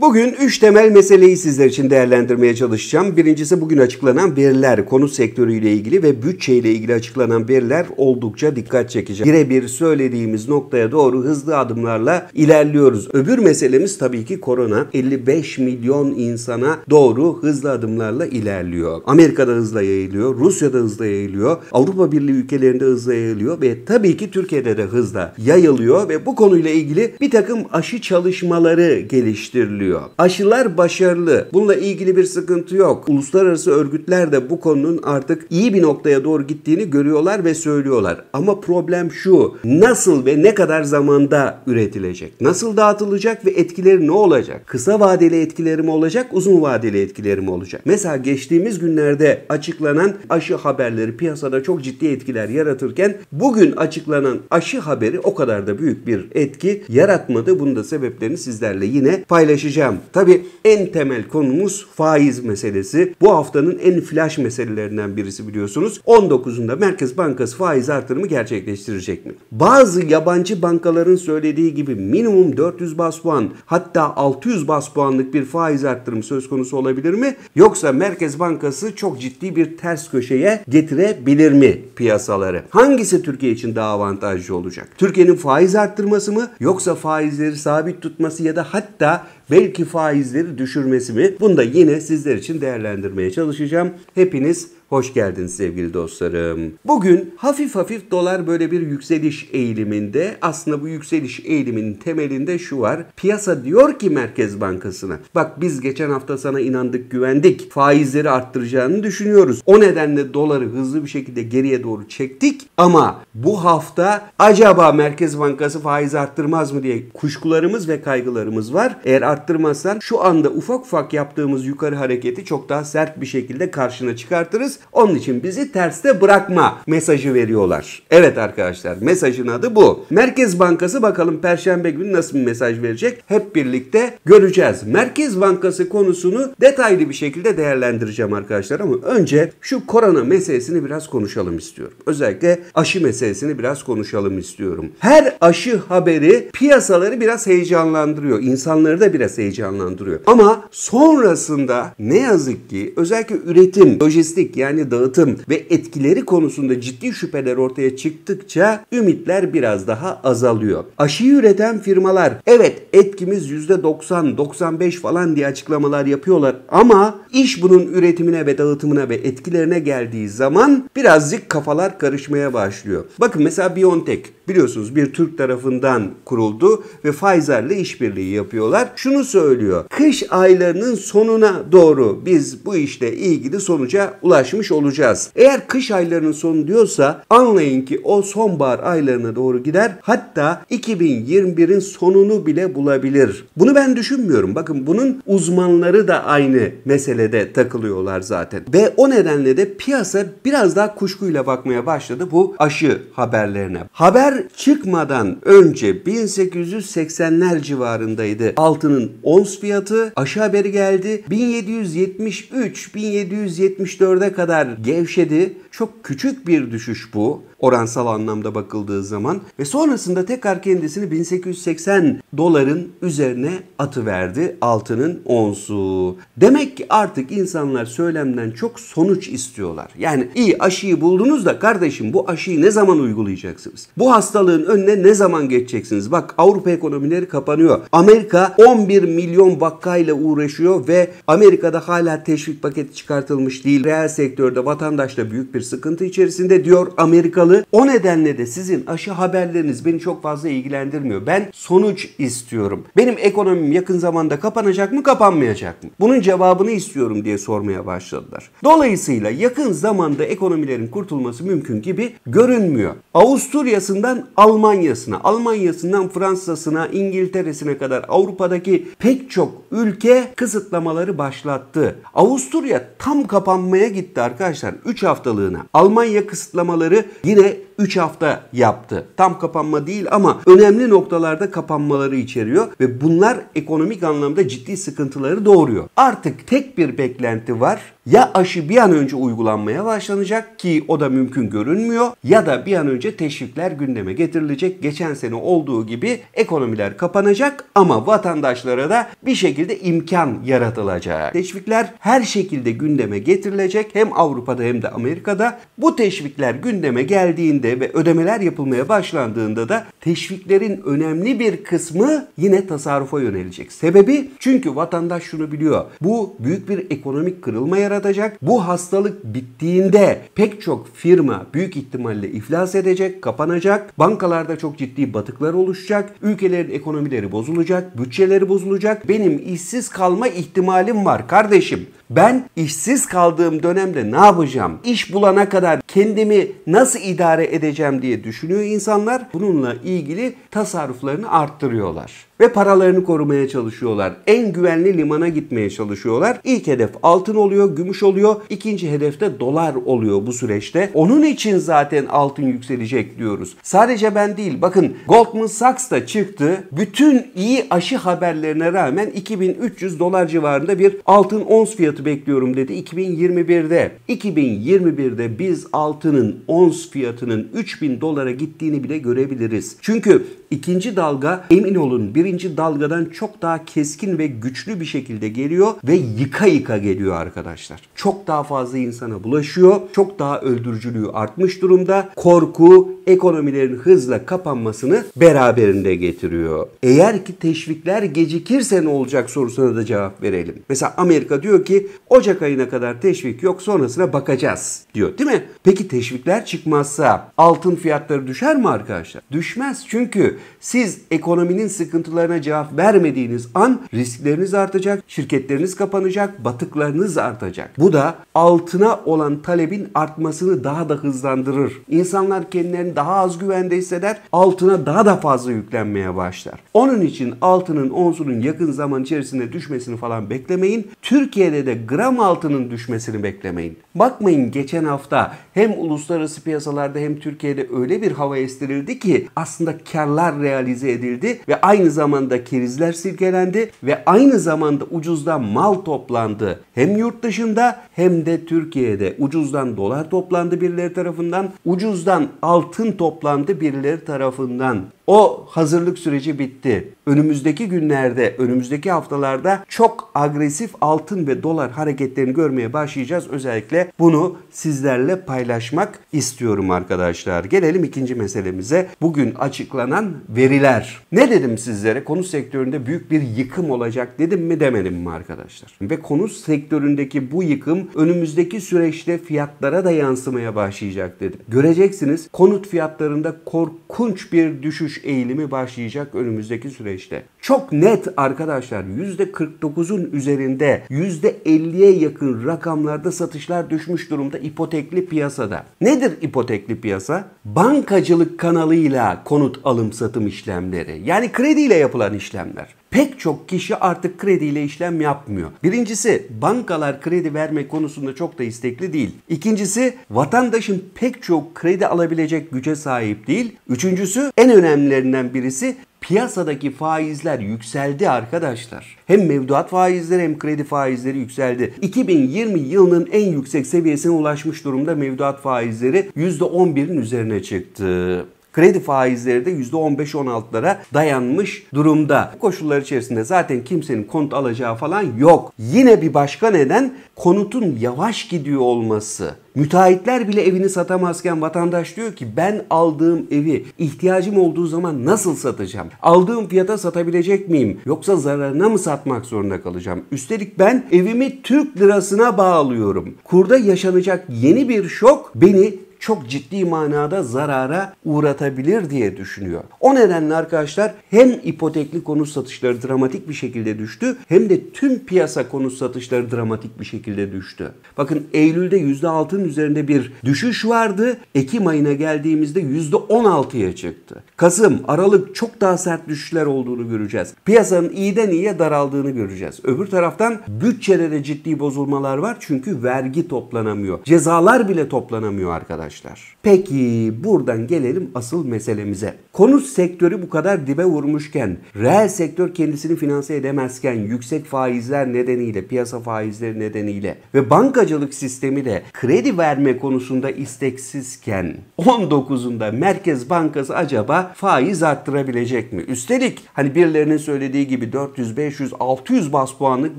Bugün 3 temel meseleyi sizler için değerlendirmeye çalışacağım. Birincisi bugün açıklanan veriler, konut sektörüyle ilgili ve bütçeyle ilgili açıklanan veriler oldukça dikkat çekici. Birebir söylediğimiz noktaya doğru hızlı adımlarla ilerliyoruz. Öbür meselemiz tabii ki korona. 55 milyon insana doğru hızlı adımlarla ilerliyor. Amerika'da hızla yayılıyor, Rusya'da hızla yayılıyor, Avrupa Birliği ülkelerinde hızla yayılıyor ve tabii ki Türkiye'de de hızla yayılıyor ve bu konuyla ilgili bir takım aşı çalışmaları geliştiriliyor veriliyor. Aşılar başarılı. Bununla ilgili bir sıkıntı yok. Uluslararası örgütler de bu konunun artık iyi bir noktaya doğru gittiğini görüyorlar ve söylüyorlar. Ama problem şu. Nasıl ve ne kadar zamanda üretilecek? Nasıl dağıtılacak ve etkileri ne olacak? Kısa vadeli etkileri mi olacak? Uzun vadeli etkileri mi olacak? Mesela geçtiğimiz günlerde açıklanan aşı haberleri piyasada çok ciddi etkiler yaratırken bugün açıklanan aşı haberi o kadar da büyük bir etki yaratmadı. Bunun da sebeplerini sizlerle yine paylaşacağım değineceğim. Tabi en temel konumuz faiz meselesi. Bu haftanın en flash meselelerinden birisi biliyorsunuz. 19'unda Merkez Bankası faiz artırımı gerçekleştirecek mi? Bazı yabancı bankaların söylediği gibi minimum 400 bas puan hatta 600 bas puanlık bir faiz artırımı söz konusu olabilir mi? Yoksa Merkez Bankası çok ciddi bir ters köşeye getirebilir mi piyasaları? Hangisi Türkiye için daha avantajlı olacak? Türkiye'nin faiz arttırması mı yoksa faizleri sabit tutması ya da hatta belki faizleri düşürmesi mi? Bunu da yine sizler için değerlendirmeye çalışacağım. Hepiniz Hoş geldiniz sevgili dostlarım. Bugün hafif hafif dolar böyle bir yükseliş eğiliminde. Aslında bu yükseliş eğiliminin temelinde şu var. Piyasa diyor ki Merkez Bankası'na bak biz geçen hafta sana inandık güvendik. Faizleri arttıracağını düşünüyoruz. O nedenle doları hızlı bir şekilde geriye doğru çektik. Ama bu hafta acaba Merkez Bankası faiz arttırmaz mı diye kuşkularımız ve kaygılarımız var. Eğer arttırmazsan şu anda ufak ufak yaptığımız yukarı hareketi çok daha sert bir şekilde karşına çıkartırız onun için bizi terste bırakma mesajı veriyorlar. Evet arkadaşlar mesajın adı bu. Merkez Bankası bakalım Perşembe günü nasıl bir mesaj verecek hep birlikte göreceğiz. Merkez Bankası konusunu detaylı bir şekilde değerlendireceğim arkadaşlar ama önce şu korona meselesini biraz konuşalım istiyorum. Özellikle aşı meselesini biraz konuşalım istiyorum. Her aşı haberi piyasaları biraz heyecanlandırıyor. İnsanları da biraz heyecanlandırıyor. Ama sonrasında ne yazık ki özellikle üretim, lojistik yani yani dağıtım ve etkileri konusunda ciddi şüpheler ortaya çıktıkça ümitler biraz daha azalıyor. Aşıyı üreten firmalar evet etkimiz %90-95 falan diye açıklamalar yapıyorlar ama iş bunun üretimine ve dağıtımına ve etkilerine geldiği zaman birazcık kafalar karışmaya başlıyor. Bakın mesela BioNTech biliyorsunuz bir Türk tarafından kuruldu ve Pfizer'le işbirliği yapıyorlar. Şunu söylüyor. Kış aylarının sonuna doğru biz bu işle ilgili sonuca ulaşmış geçmiş olacağız. Eğer kış aylarının sonu diyorsa anlayın ki o sonbahar aylarına doğru gider. Hatta 2021'in sonunu bile bulabilir. Bunu ben düşünmüyorum. Bakın bunun uzmanları da aynı meselede takılıyorlar zaten. Ve o nedenle de piyasa biraz daha kuşkuyla bakmaya başladı bu aşı haberlerine. Haber çıkmadan önce 1880'ler civarındaydı. Altının ons fiyatı aşı haberi geldi. 1773-1774'e kadar kadar gevşedi çok küçük bir düşüş bu oransal anlamda bakıldığı zaman ve sonrasında tekrar kendisini 1880 doların üzerine atı verdi altının onsu. Demek ki artık insanlar söylemden çok sonuç istiyorlar. Yani iyi aşıyı buldunuz da kardeşim bu aşıyı ne zaman uygulayacaksınız? Bu hastalığın önüne ne zaman geçeceksiniz? Bak Avrupa ekonomileri kapanıyor. Amerika 11 milyon vakayla uğraşıyor ve Amerika'da hala teşvik paketi çıkartılmış değil. Reel sektörde vatandaşla büyük bir sıkıntı içerisinde diyor Amerikalı. O nedenle de sizin aşı haberleriniz beni çok fazla ilgilendirmiyor. Ben sonuç istiyorum. Benim ekonomim yakın zamanda kapanacak mı kapanmayacak mı? Bunun cevabını istiyorum diye sormaya başladılar. Dolayısıyla yakın zamanda ekonomilerin kurtulması mümkün gibi görünmüyor. Avusturya'sından Almanya'sına, Almanya'sından Fransa'sına, İngiltere'sine kadar Avrupa'daki pek çok ülke kısıtlamaları başlattı. Avusturya tam kapanmaya gitti arkadaşlar. 3 haftalığına Almanya kısıtlamaları yine 3 hafta yaptı. Tam kapanma değil ama önemli noktalarda kapanmaları içeriyor ve bunlar ekonomik anlamda ciddi sıkıntıları doğuruyor. Artık tek bir beklenti var. Ya aşı bir an önce uygulanmaya başlanacak ki o da mümkün görünmüyor ya da bir an önce teşvikler gündeme getirilecek. Geçen sene olduğu gibi ekonomiler kapanacak ama vatandaşlara da bir şekilde imkan yaratılacak. Teşvikler her şekilde gündeme getirilecek hem Avrupa'da hem de Amerika'da. Bu teşvikler gündeme geldiğinde dönemde ve ödemeler yapılmaya başlandığında da teşviklerin önemli bir kısmı yine tasarrufa yönelecek. Sebebi çünkü vatandaş şunu biliyor. Bu büyük bir ekonomik kırılma yaratacak. Bu hastalık bittiğinde pek çok firma büyük ihtimalle iflas edecek, kapanacak. Bankalarda çok ciddi batıklar oluşacak. Ülkelerin ekonomileri bozulacak, bütçeleri bozulacak. Benim işsiz kalma ihtimalim var kardeşim. Ben işsiz kaldığım dönemde ne yapacağım? İş bulana kadar kendimi nasıl idare edeceğim diye düşünüyor insanlar. Bununla ilgili tasarruflarını arttırıyorlar ve paralarını korumaya çalışıyorlar. En güvenli limana gitmeye çalışıyorlar. İlk hedef altın oluyor, gümüş oluyor. İkinci hedef de dolar oluyor bu süreçte. Onun için zaten altın yükselecek diyoruz. Sadece ben değil. Bakın Goldman Sachs da çıktı. Bütün iyi aşı haberlerine rağmen 2300 dolar civarında bir altın ons fiyatı bekliyorum dedi 2021'de. 2021'de biz altının ons fiyatının 3000 dolara gittiğini bile görebiliriz. Çünkü ikinci dalga emin olun bir birinci dalgadan çok daha keskin ve güçlü bir şekilde geliyor ve yıka yıka geliyor arkadaşlar. Çok daha fazla insana bulaşıyor. Çok daha öldürücülüğü artmış durumda. Korku ekonomilerin hızla kapanmasını beraberinde getiriyor. Eğer ki teşvikler gecikirse ne olacak sorusuna da cevap verelim. Mesela Amerika diyor ki Ocak ayına kadar teşvik yok sonrasına bakacağız diyor değil mi? Peki teşvikler çıkmazsa altın fiyatları düşer mi arkadaşlar? Düşmez çünkü siz ekonominin sıkıntıları sorumluluklarına cevap vermediğiniz an riskleriniz artacak, şirketleriniz kapanacak, batıklarınız artacak. Bu da altına olan talebin artmasını daha da hızlandırır. İnsanlar kendilerini daha az güvende hisseder, altına daha da fazla yüklenmeye başlar. Onun için altının onsunun yakın zaman içerisinde düşmesini falan beklemeyin. Türkiye'de de gram altının düşmesini beklemeyin. Bakmayın geçen hafta hem uluslararası piyasalarda hem Türkiye'de öyle bir hava estirildi ki aslında karlar realize edildi ve aynı zamanda zamanda kerizler sirkelendi ve aynı zamanda ucuzdan mal toplandı. Hem yurt dışında hem de Türkiye'de ucuzdan dolar toplandı birileri tarafından, ucuzdan altın toplandı birileri tarafından. O hazırlık süreci bitti. Önümüzdeki günlerde, önümüzdeki haftalarda çok agresif altın ve dolar hareketlerini görmeye başlayacağız. Özellikle bunu sizlerle paylaşmak istiyorum arkadaşlar. Gelelim ikinci meselemize. Bugün açıklanan veriler. Ne dedim sizlere? Konut sektöründe büyük bir yıkım olacak dedim mi demedim mi arkadaşlar? Ve konut sektöründeki bu yıkım önümüzdeki süreçte fiyatlara da yansımaya başlayacak dedim. Göreceksiniz konut fiyatlarında korkunç bir düşüş eğilimi başlayacak önümüzdeki süreçte. Çok net arkadaşlar %49'un üzerinde %50'ye yakın rakamlarda satışlar düşmüş durumda ipotekli piyasada. Nedir ipotekli piyasa? Bankacılık kanalıyla konut alım satım işlemleri yani krediyle yapılan işlemler pek çok kişi artık krediyle işlem yapmıyor. Birincisi bankalar kredi verme konusunda çok da istekli değil. İkincisi vatandaşın pek çok kredi alabilecek güce sahip değil. Üçüncüsü en önemlilerinden birisi piyasadaki faizler yükseldi arkadaşlar. Hem mevduat faizleri hem kredi faizleri yükseldi. 2020 yılının en yüksek seviyesine ulaşmış durumda mevduat faizleri %11'in üzerine çıktı kredi faizleri de %15-16'lara dayanmış durumda. Bu koşullar içerisinde zaten kimsenin konut alacağı falan yok. Yine bir başka neden konutun yavaş gidiyor olması. Müteahhitler bile evini satamazken vatandaş diyor ki ben aldığım evi ihtiyacım olduğu zaman nasıl satacağım? Aldığım fiyata satabilecek miyim? Yoksa zararına mı satmak zorunda kalacağım? Üstelik ben evimi Türk lirasına bağlıyorum. Kurda yaşanacak yeni bir şok beni çok ciddi manada zarara uğratabilir diye düşünüyor. O nedenle arkadaşlar hem ipotekli konut satışları dramatik bir şekilde düştü hem de tüm piyasa konut satışları dramatik bir şekilde düştü. Bakın Eylül'de %6'nın üzerinde bir düşüş vardı. Ekim ayına geldiğimizde %16'ya çıktı. Kasım, Aralık çok daha sert düşüşler olduğunu göreceğiz. Piyasanın iyiden iyiye daraldığını göreceğiz. Öbür taraftan bütçede de ciddi bozulmalar var çünkü vergi toplanamıyor. Cezalar bile toplanamıyor arkadaşlar arkadaşlar. Peki buradan gelelim asıl meselemize. Konut sektörü bu kadar dibe vurmuşken, reel sektör kendisini finanse edemezken, yüksek faizler nedeniyle, piyasa faizleri nedeniyle ve bankacılık sistemi de kredi verme konusunda isteksizken 19'unda Merkez Bankası acaba faiz arttırabilecek mi? Üstelik hani birilerinin söylediği gibi 400, 500, 600 bas puanlık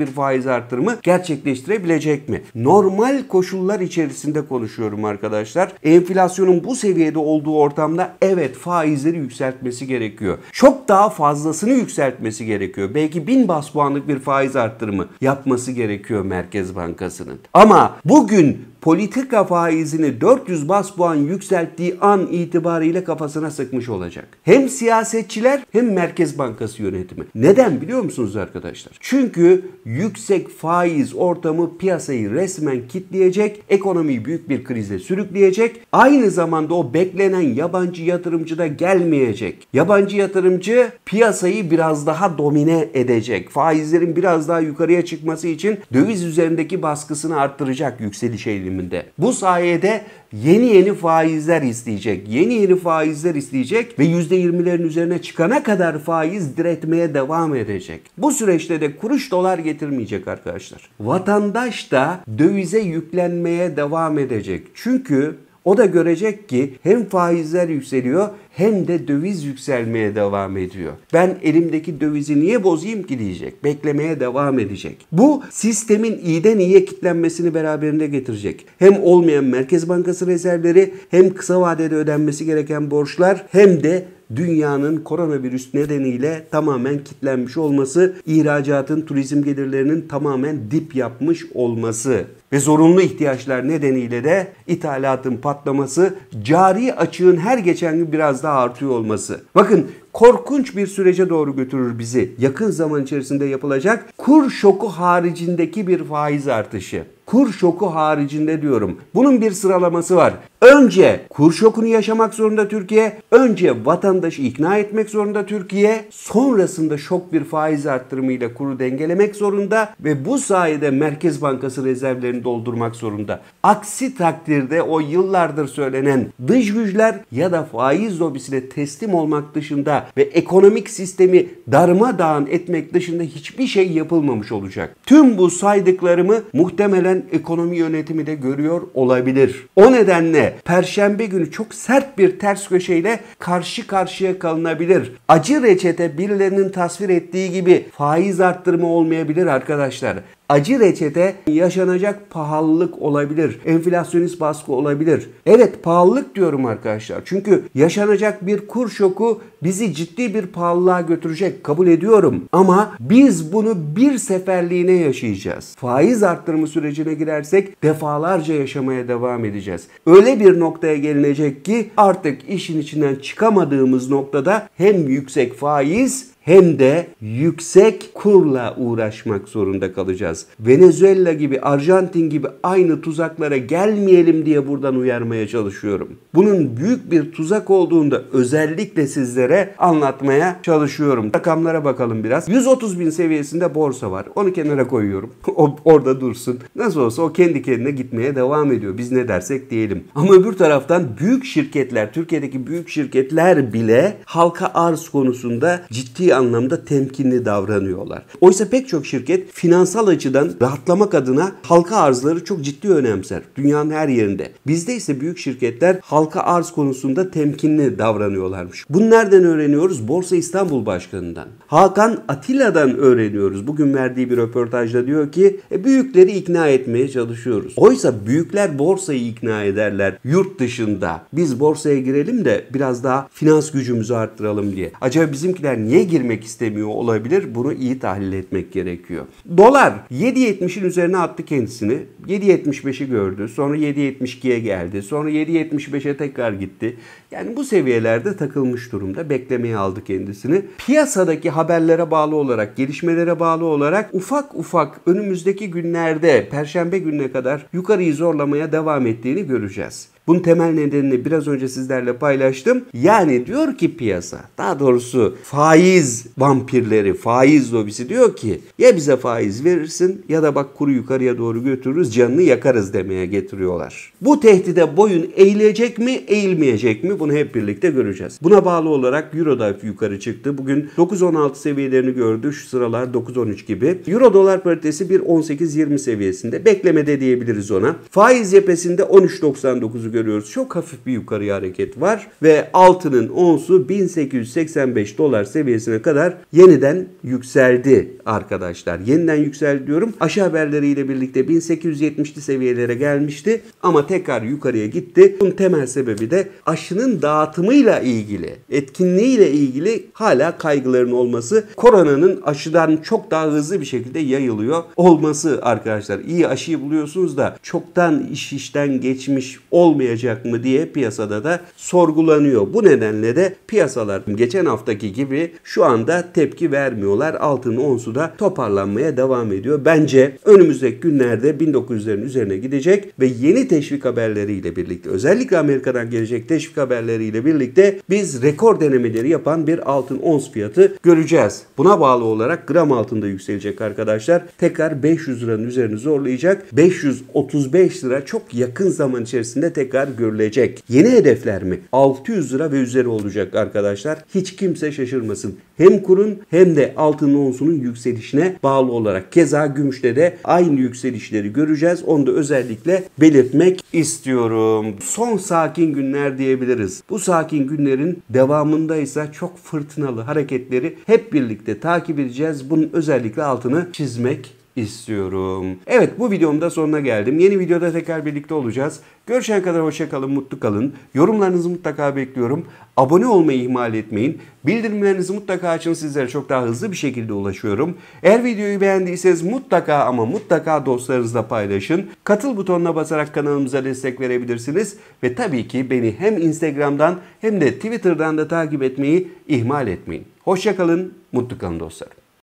bir faiz artırımı gerçekleştirebilecek mi? Normal koşullar içerisinde konuşuyorum arkadaşlar enflasyonun bu seviyede olduğu ortamda evet faizleri yükseltmesi gerekiyor. Çok daha fazlasını yükseltmesi gerekiyor. Belki bin bas puanlık bir faiz arttırımı yapması gerekiyor Merkez Bankası'nın. Ama bugün politika faizini 400 bas puan yükselttiği an itibariyle kafasına sıkmış olacak. Hem siyasetçiler hem Merkez Bankası yönetimi. Neden biliyor musunuz arkadaşlar? Çünkü yüksek faiz ortamı piyasayı resmen kitleyecek, ekonomiyi büyük bir krize sürükleyecek. Aynı zamanda o beklenen yabancı yatırımcı da gelmeyecek. Yabancı yatırımcı piyasayı biraz daha domine edecek. Faizlerin biraz daha yukarıya çıkması için döviz üzerindeki baskısını arttıracak yükselişe diliminde. Bu sayede yeni yeni faizler isteyecek. Yeni yeni faizler isteyecek ve %20'lerin üzerine çıkana kadar faiz diretmeye devam edecek. Bu süreçte de kuruş dolar getirmeyecek arkadaşlar. Vatandaş da dövize yüklenmeye devam edecek. Çünkü o da görecek ki hem faizler yükseliyor hem de döviz yükselmeye devam ediyor. Ben elimdeki dövizi niye bozayım ki diyecek. Beklemeye devam edecek. Bu sistemin iyiden iyiye kitlenmesini beraberinde getirecek. Hem olmayan Merkez Bankası rezervleri hem kısa vadede ödenmesi gereken borçlar hem de dünyanın koronavirüs nedeniyle tamamen kilitlenmiş olması, ihracatın, turizm gelirlerinin tamamen dip yapmış olması ve zorunlu ihtiyaçlar nedeniyle de ithalatın patlaması, cari açığın her geçen gün biraz daha artıyor olması. Bakın korkunç bir sürece doğru götürür bizi. Yakın zaman içerisinde yapılacak kur şoku haricindeki bir faiz artışı. Kur şoku haricinde diyorum. Bunun bir sıralaması var. Önce kur şokunu yaşamak zorunda Türkiye, önce vatandaşı ikna etmek zorunda Türkiye, sonrasında şok bir faiz arttırımıyla kuru dengelemek zorunda ve bu sayede Merkez Bankası rezervlerini doldurmak zorunda. Aksi takdirde o yıllardır söylenen dış güçler ya da faiz lobisine teslim olmak dışında ve ekonomik sistemi darmadağın etmek dışında hiçbir şey yapılmamış olacak. Tüm bu saydıklarımı muhtemelen ekonomi yönetimi de görüyor olabilir. O nedenle perşembe günü çok sert bir ters köşeyle karşı karşıya kalınabilir. Acı reçete birilerinin tasvir ettiği gibi faiz arttırma olmayabilir arkadaşlar acı reçete yaşanacak pahalılık olabilir. Enflasyonist baskı olabilir. Evet pahalılık diyorum arkadaşlar. Çünkü yaşanacak bir kur şoku bizi ciddi bir pahalılığa götürecek. Kabul ediyorum. Ama biz bunu bir seferliğine yaşayacağız. Faiz arttırımı sürecine girersek defalarca yaşamaya devam edeceğiz. Öyle bir noktaya gelinecek ki artık işin içinden çıkamadığımız noktada hem yüksek faiz hem de yüksek kurla uğraşmak zorunda kalacağız. Venezuela gibi, Arjantin gibi aynı tuzaklara gelmeyelim diye buradan uyarmaya çalışıyorum. Bunun büyük bir tuzak olduğunda özellikle sizlere anlatmaya çalışıyorum. Rakamlara bakalım biraz. 130 bin seviyesinde borsa var. Onu kenara koyuyorum. o orada dursun. Nasıl olsa o kendi kendine gitmeye devam ediyor. Biz ne dersek diyelim. Ama öbür taraftan büyük şirketler, Türkiye'deki büyük şirketler bile halka arz konusunda ciddi anlamda temkinli davranıyorlar. Oysa pek çok şirket finansal açıdan rahatlamak adına halka arzları çok ciddi önemser. Dünyanın her yerinde. Bizde ise büyük şirketler halka arz konusunda temkinli davranıyorlarmış. Bunu nereden öğreniyoruz? Borsa İstanbul Başkanı'ndan. Hakan Atilla'dan öğreniyoruz. Bugün verdiği bir röportajda diyor ki e, büyükleri ikna etmeye çalışıyoruz. Oysa büyükler borsayı ikna ederler yurt dışında. Biz borsaya girelim de biraz daha finans gücümüzü arttıralım diye. Acaba bizimkiler niye girmiyor? girmek istemiyor olabilir. Bunu iyi tahlil etmek gerekiyor. Dolar 7.70'in üzerine attı kendisini. 7.75'i gördü. Sonra 7.72'ye geldi. Sonra 7.75'e tekrar gitti. Yani bu seviyelerde takılmış durumda. Beklemeye aldı kendisini. Piyasadaki haberlere bağlı olarak, gelişmelere bağlı olarak ufak ufak önümüzdeki günlerde, perşembe gününe kadar yukarıyı zorlamaya devam ettiğini göreceğiz. Bunun temel nedenini biraz önce sizlerle paylaştım. Yani diyor ki piyasa, daha doğrusu faiz vampirleri, faiz lobisi diyor ki ya bize faiz verirsin ya da bak kuru yukarıya doğru götürürüz canını yakarız demeye getiriyorlar. Bu tehdide boyun eğilecek mi, eğilmeyecek mi? Bunu hep birlikte göreceğiz. Buna bağlı olarak Euro da yukarı çıktı. Bugün 9.16 seviyelerini gördü. Şu sıralar 9.13 gibi. Euro dolar paritesi 1.18.20 seviyesinde. Beklemede diyebiliriz ona. Faiz yepesinde 13.99'u görüyoruz. Çok hafif bir yukarı hareket var ve altının onsu 1885 dolar seviyesine kadar yeniden yükseldi arkadaşlar. Yeniden yükseldi diyorum. Aşağı haberleriyle birlikte 1870'li seviyelere gelmişti ama tekrar yukarıya gitti. Bunun temel sebebi de aşının dağıtımıyla ilgili, etkinliğiyle ilgili hala kaygıların olması. Koronanın aşıdan çok daha hızlı bir şekilde yayılıyor olması arkadaşlar. İyi aşıyı buluyorsunuz da çoktan iş işten geçmiş olmayan olmayacak mı diye piyasada da sorgulanıyor. Bu nedenle de piyasalar geçen haftaki gibi şu anda tepki vermiyorlar. Altın onsu da toparlanmaya devam ediyor. Bence önümüzdeki günlerde 1900'lerin üzerine gidecek ve yeni teşvik haberleriyle birlikte özellikle Amerika'dan gelecek teşvik haberleriyle birlikte biz rekor denemeleri yapan bir altın ons fiyatı göreceğiz. Buna bağlı olarak gram altında yükselecek arkadaşlar. Tekrar 500 liranın üzerine zorlayacak. 535 lira çok yakın zaman içerisinde tekrar tekrar görülecek. Yeni hedefler mi? 600 lira ve üzeri olacak arkadaşlar. Hiç kimse şaşırmasın. Hem kurun hem de altın onsunun yükselişine bağlı olarak. Keza gümüşte de aynı yükselişleri göreceğiz. Onu da özellikle belirtmek istiyorum. Son sakin günler diyebiliriz. Bu sakin günlerin devamında ise çok fırtınalı hareketleri hep birlikte takip edeceğiz. Bunun özellikle altını çizmek istiyorum. Evet bu videomun da sonuna geldim. Yeni videoda tekrar birlikte olacağız. Görüşene kadar hoşçakalın, mutlu kalın. Yorumlarınızı mutlaka bekliyorum. Abone olmayı ihmal etmeyin. Bildirimlerinizi mutlaka açın. Sizlere çok daha hızlı bir şekilde ulaşıyorum. Eğer videoyu beğendiyseniz mutlaka ama mutlaka dostlarınızla paylaşın. Katıl butonuna basarak kanalımıza destek verebilirsiniz. Ve tabii ki beni hem Instagram'dan hem de Twitter'dan da takip etmeyi ihmal etmeyin. Hoşçakalın, mutlu kalın dostlar.